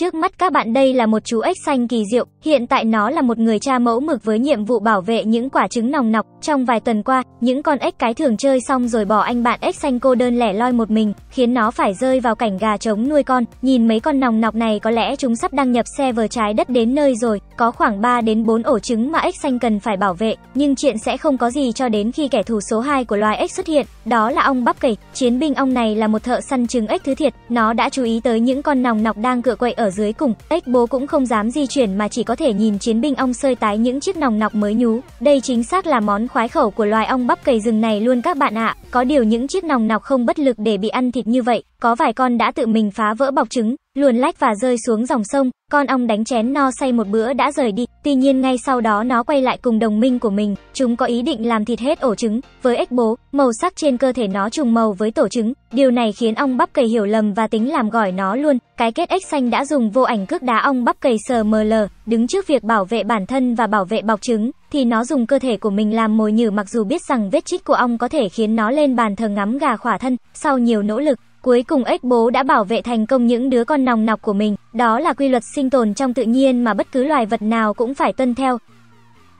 Trước mắt các bạn đây là một chú ếch xanh kỳ diệu, hiện tại nó là một người cha mẫu mực với nhiệm vụ bảo vệ những quả trứng nòng nọc. Trong vài tuần qua, những con ếch cái thường chơi xong rồi bỏ anh bạn ếch xanh cô đơn lẻ loi một mình, khiến nó phải rơi vào cảnh gà trống nuôi con. Nhìn mấy con nòng nọc này có lẽ chúng sắp đăng nhập xe vờ trái đất đến nơi rồi, có khoảng 3 đến 4 ổ trứng mà ếch xanh cần phải bảo vệ, nhưng chuyện sẽ không có gì cho đến khi kẻ thù số 2 của loài ếch xuất hiện, đó là ông bắp cày. Chiến binh ong này là một thợ săn trứng ếch thứ thiệt, nó đã chú ý tới những con nòng nọc đang cựa quậy ở dưới cùng, ếch bố cũng không dám di chuyển mà chỉ có thể nhìn chiến binh ong sơi tái những chiếc nòng nọc mới nhú. Đây chính xác là món khoái khẩu của loài ong bắp cày rừng này luôn các bạn ạ. À. Có điều những chiếc nòng nọc không bất lực để bị ăn thịt như vậy, có vài con đã tự mình phá vỡ bọc trứng, luồn lách và rơi xuống dòng sông, con ong đánh chén no say một bữa đã rời đi, tuy nhiên ngay sau đó nó quay lại cùng đồng minh của mình, chúng có ý định làm thịt hết ổ trứng, với ếch bố, màu sắc trên cơ thể nó trùng màu với tổ trứng, điều này khiến ong bắp cầy hiểu lầm và tính làm gỏi nó luôn, cái kết ếch xanh đã dùng vô ảnh cước đá ong bắp cầy sờ mờ lờ, đứng trước việc bảo vệ bản thân và bảo vệ bọc trứng, thì nó dùng cơ thể của mình làm mồi nhử mặc dù biết rằng vết chích của ong có thể khiến nó lên bàn thờ ngắm gà khỏa thân, sau nhiều nỗ lực, Cuối cùng ếch bố đã bảo vệ thành công những đứa con nòng nọc của mình, đó là quy luật sinh tồn trong tự nhiên mà bất cứ loài vật nào cũng phải tuân theo.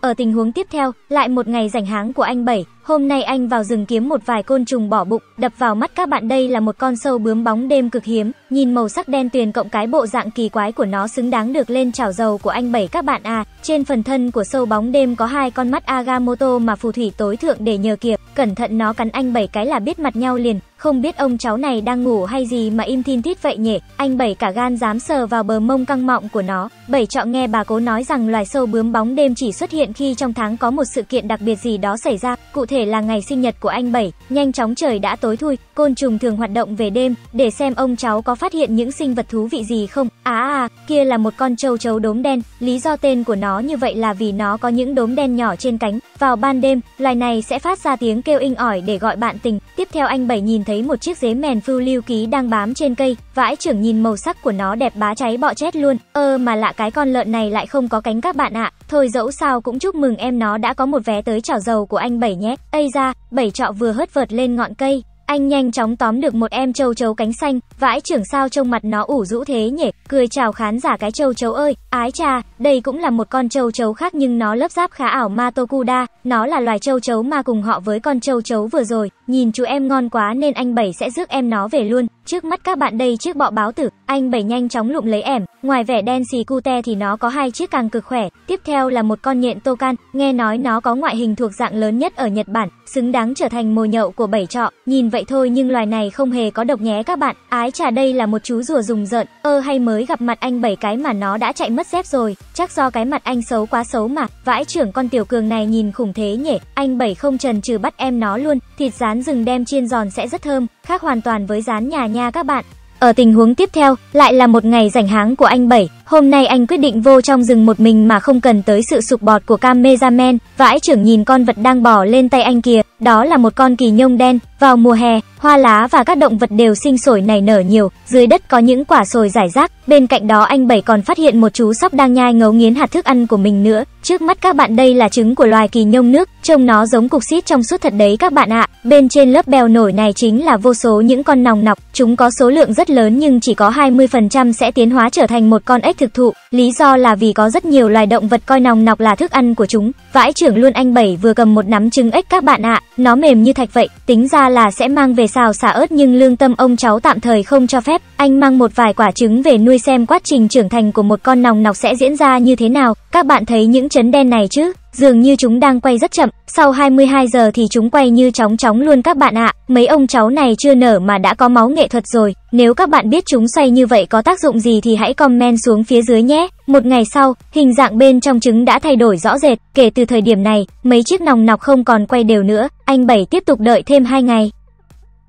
Ở tình huống tiếp theo, lại một ngày rảnh háng của anh Bảy, hôm nay anh vào rừng kiếm một vài côn trùng bỏ bụng, đập vào mắt các bạn đây là một con sâu bướm bóng đêm cực hiếm, nhìn màu sắc đen tuyền cộng cái bộ dạng kỳ quái của nó xứng đáng được lên chảo dầu của anh Bảy các bạn à, trên phần thân của sâu bóng đêm có hai con mắt agamoto mà phù thủy tối thượng để nhờ kịp, cẩn thận nó cắn anh Bảy cái là biết mặt nhau liền, không biết ông cháu này đang ngủ hay gì mà im thin thít vậy nhỉ? Anh bảy cả gan dám sờ vào bờ mông căng mọng của nó. Bảy chọn nghe bà cố nói rằng loài sâu bướm bóng đêm chỉ xuất hiện khi trong tháng có một sự kiện đặc biệt gì đó xảy ra, cụ thể là ngày sinh nhật của anh bảy. Nhanh chóng trời đã tối thui, côn trùng thường hoạt động về đêm để xem ông cháu có phát hiện những sinh vật thú vị gì không. À à, à kia là một con châu chấu đốm đen, lý do tên của nó như vậy là vì nó có những đốm đen nhỏ trên cánh. Vào ban đêm, loài này sẽ phát ra tiếng kêu inh ỏi để gọi bạn tình. Tiếp theo anh bảy nhìn thấy một chiếc dế mèn phưu lưu ký đang bám trên cây, vãi trưởng nhìn màu sắc của nó đẹp bá cháy bọ chết luôn. Ơ ờ, mà lạ cái con lợn này lại không có cánh các bạn ạ. À. Thôi dẫu sao cũng chúc mừng em nó đã có một vé tới chảo dầu của anh Bảy nhé. Ây ra, Bảy trọ vừa hớt vợt lên ngọn cây, anh nhanh chóng tóm được một em châu chấu cánh xanh, vãi trưởng sao trông mặt nó ủ rũ thế nhỉ, cười chào khán giả cái châu chấu ơi, ái cha, đây cũng là một con châu chấu khác nhưng nó lớp giáp khá ảo Matokuda, nó là loài châu chấu mà cùng họ với con châu chấu vừa rồi, nhìn chú em ngon quá nên anh Bảy sẽ rước em nó về luôn. Trước mắt các bạn đây chiếc bọ báo tử, anh bảy nhanh chóng lụm lấy ẻm, ngoài vẻ đen xì cute thì nó có hai chiếc càng cực khỏe. Tiếp theo là một con nhện can nghe nói nó có ngoại hình thuộc dạng lớn nhất ở Nhật Bản, xứng đáng trở thành mồi nhậu của bảy trọ. Nhìn vậy thôi nhưng loài này không hề có độc nhé các bạn. Ái chà đây là một chú rùa rùng rợn, ơ hay mới gặp mặt anh bảy cái mà nó đã chạy mất dép rồi. Chắc do cái mặt anh xấu quá xấu mà. Vãi trưởng con tiểu cường này nhìn khủng thế nhỉ. Anh bảy không trần trừ bắt em nó luôn. Thịt rán rừng đem chiên giòn sẽ rất thơm, khác hoàn toàn với rán nhà nhà nhà các bạn. Ở tình huống tiếp theo, lại là một ngày rảnh háng của anh Bảy, Hôm nay anh quyết định vô trong rừng một mình mà không cần tới sự sụp bọt của Cam cameraman. Vãi trưởng nhìn con vật đang bỏ lên tay anh kìa, đó là một con kỳ nhông đen. Vào mùa hè, hoa lá và các động vật đều sinh sổi nảy nở nhiều, dưới đất có những quả sồi rải rác. Bên cạnh đó anh Bảy còn phát hiện một chú sóc đang nhai ngấu nghiến hạt thức ăn của mình nữa. Trước mắt các bạn đây là trứng của loài kỳ nhông nước, trông nó giống cục xít trong suốt thật đấy các bạn ạ. Bên trên lớp bèo nổi này chính là vô số những con nòng nọc, chúng có số lượng rất lớn nhưng chỉ có 20% sẽ tiến hóa trở thành một con ếch thực thụ, lý do là vì có rất nhiều loài động vật coi nòng nọc là thức ăn của chúng. Vãi trưởng luôn anh bảy vừa cầm một nắm trứng ếch các bạn ạ, à. nó mềm như thạch vậy, tính ra là sẽ mang về xào xả ớt nhưng lương tâm ông cháu tạm thời không cho phép. Anh mang một vài quả trứng về nuôi xem quá trình trưởng thành của một con nòng nọc sẽ diễn ra như thế nào. Các bạn thấy những chấn đen này chứ? Dường như chúng đang quay rất chậm, sau 22 giờ thì chúng quay như chóng chóng luôn các bạn ạ. À. Mấy ông cháu này chưa nở mà đã có máu nghệ thuật rồi. Nếu các bạn biết chúng xoay như vậy có tác dụng gì thì hãy comment xuống phía dưới nhé. Một ngày sau, hình dạng bên trong trứng đã thay đổi rõ rệt. Kể từ thời điểm này, mấy chiếc nòng nọc không còn quay đều nữa. Anh Bảy tiếp tục đợi thêm 2 ngày.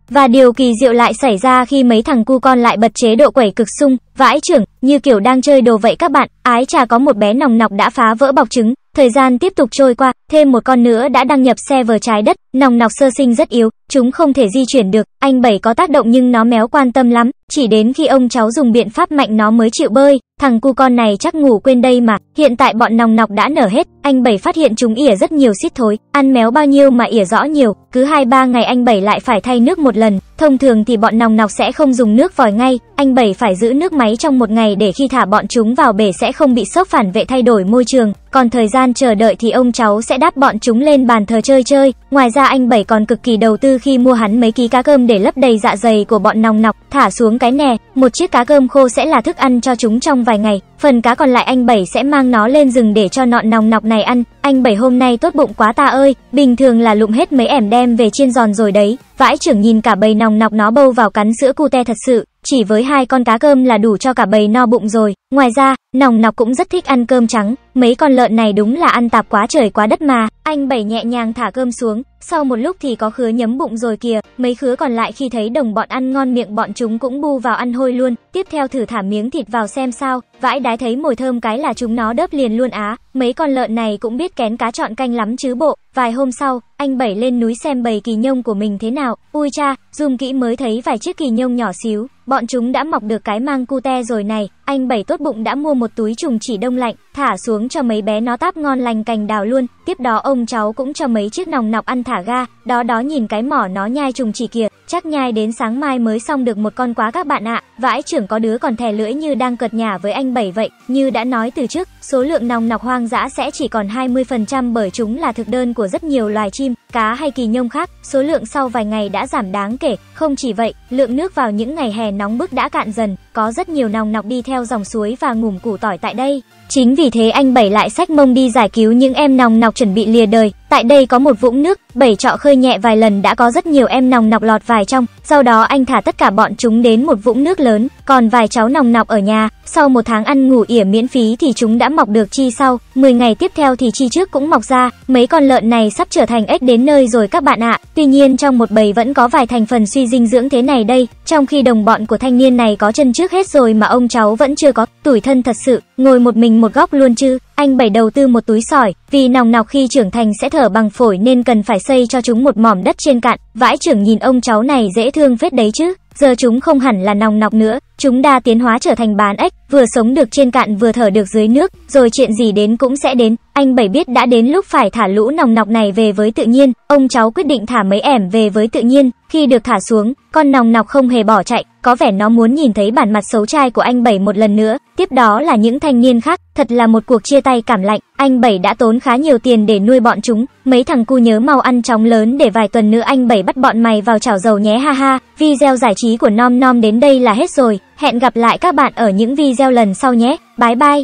Và điều kỳ diệu lại xảy ra khi mấy thằng cu con lại bật chế độ quẩy cực sung, vãi trưởng, như kiểu đang chơi đồ vậy các bạn. Ái chà có một bé nòng nọc đã phá vỡ bọc trứng, Thời gian tiếp tục trôi qua, Thêm một con nữa đã đăng nhập server trái đất, nòng nọc sơ sinh rất yếu, chúng không thể di chuyển được, anh bảy có tác động nhưng nó méo quan tâm lắm, chỉ đến khi ông cháu dùng biện pháp mạnh nó mới chịu bơi, thằng cu con này chắc ngủ quên đây mà, hiện tại bọn nòng nọc đã nở hết, anh bảy phát hiện chúng ỉa rất nhiều xít thối, ăn méo bao nhiêu mà ỉa rõ nhiều, cứ 2-3 ngày anh bảy lại phải thay nước một lần, thông thường thì bọn nòng nọc sẽ không dùng nước vòi ngay, anh bảy phải giữ nước máy trong một ngày để khi thả bọn chúng vào bể sẽ không bị sốc phản vệ thay đổi môi trường, còn thời gian chờ đợi thì ông cháu sẽ đáp bọn chúng lên bàn thờ chơi chơi. Ngoài ra anh Bảy còn cực kỳ đầu tư khi mua hắn mấy ký cá cơm để lấp đầy dạ dày của bọn nòng nọc, thả xuống cái nè, một chiếc cá cơm khô sẽ là thức ăn cho chúng trong vài ngày. Phần cá còn lại anh Bảy sẽ mang nó lên rừng để cho nọn nòng nọc này ăn. Anh Bảy hôm nay tốt bụng quá ta ơi, bình thường là lụm hết mấy ẻm đem về chiên giòn rồi đấy. Vãi trưởng nhìn cả bầy nòng nọc nó bâu vào cắn sữa cu te thật sự chỉ với hai con cá cơm là đủ cho cả bầy no bụng rồi. Ngoài ra, nòng nọc cũng rất thích ăn cơm trắng, mấy con lợn này đúng là ăn tạp quá trời quá đất mà. Anh Bảy nhẹ nhàng thả cơm xuống, sau một lúc thì có khứa nhấm bụng rồi kìa, mấy khứa còn lại khi thấy đồng bọn ăn ngon miệng bọn chúng cũng bu vào ăn hôi luôn. Tiếp theo thử thả miếng thịt vào xem sao, vãi đái thấy mồi thơm cái là chúng nó đớp liền luôn á. Mấy con lợn này cũng biết kén cá chọn canh lắm chứ bộ. Vài hôm sau, anh Bảy lên núi xem bầy kỳ nhông của mình thế nào. Ui cha, zoom kỹ mới thấy vài chiếc kỳ nhông nhỏ xíu, Bọn chúng đã mọc được cái mang cute rồi này, anh bảy tốt bụng đã mua một túi trùng chỉ đông lạnh, thả xuống cho mấy bé nó táp ngon lành cành đào luôn. Tiếp đó ông cháu cũng cho mấy chiếc nòng nọc ăn thả ga, đó đó nhìn cái mỏ nó nhai trùng chỉ kìa. Chắc nhai đến sáng mai mới xong được một con quá các bạn ạ. À. Vãi trưởng có đứa còn thè lưỡi như đang cợt nhà với anh bảy vậy. Như đã nói từ trước, số lượng nòng nọc hoang dã sẽ chỉ còn 20% bởi chúng là thực đơn của rất nhiều loài chim, cá hay kỳ nhông khác. Số lượng sau vài ngày đã giảm đáng kể. Không chỉ vậy, lượng nước vào những ngày hè nóng bức đã cạn dần có rất nhiều nòng nọc đi theo dòng suối và ngủm củ tỏi tại đây. Chính vì thế anh Bảy lại sách mông đi giải cứu những em nòng nọc chuẩn bị lìa đời. Tại đây có một vũng nước, bảy trọ khơi nhẹ vài lần đã có rất nhiều em nòng nọc lọt vài trong, sau đó anh thả tất cả bọn chúng đến một vũng nước lớn, còn vài cháu nòng nọc ở nhà, sau một tháng ăn ngủ ỉa miễn phí thì chúng đã mọc được chi sau, 10 ngày tiếp theo thì chi trước cũng mọc ra, mấy con lợn này sắp trở thành ếch đến nơi rồi các bạn ạ. À. Tuy nhiên trong một bầy vẫn có vài thành phần suy dinh dưỡng thế này đây, trong khi đồng bọn của thanh niên này có chân trước hết rồi mà ông cháu vẫn chưa có, tuổi thân thật sự ngồi một mình một góc luôn chứ, anh bảy đầu tư một túi sỏi, vì nòng nọc khi trưởng thành sẽ thở bằng phổi nên cần phải xây cho chúng một mỏm đất trên cạn, vãi trưởng nhìn ông cháu này dễ thương phết đấy chứ, giờ chúng không hẳn là nòng nọc nữa, chúng đa tiến hóa trở thành bán ếch, vừa sống được trên cạn vừa thở được dưới nước, rồi chuyện gì đến cũng sẽ đến, anh bảy biết đã đến lúc phải thả lũ nòng nọc này về với tự nhiên, ông cháu quyết định thả mấy ẻm về với tự nhiên, khi được thả xuống, con nòng nọc không hề bỏ chạy, có vẻ nó muốn nhìn thấy bản mặt xấu trai của anh Bảy một lần nữa. Tiếp đó là những thanh niên khác, thật là một cuộc chia tay cảm lạnh. Anh Bảy đã tốn khá nhiều tiền để nuôi bọn chúng, mấy thằng cu nhớ mau ăn chóng lớn để vài tuần nữa anh Bảy bắt bọn mày vào chảo dầu nhé ha ha. Video giải trí của Nom Nom đến đây là hết rồi, hẹn gặp lại các bạn ở những video lần sau nhé, bye bye.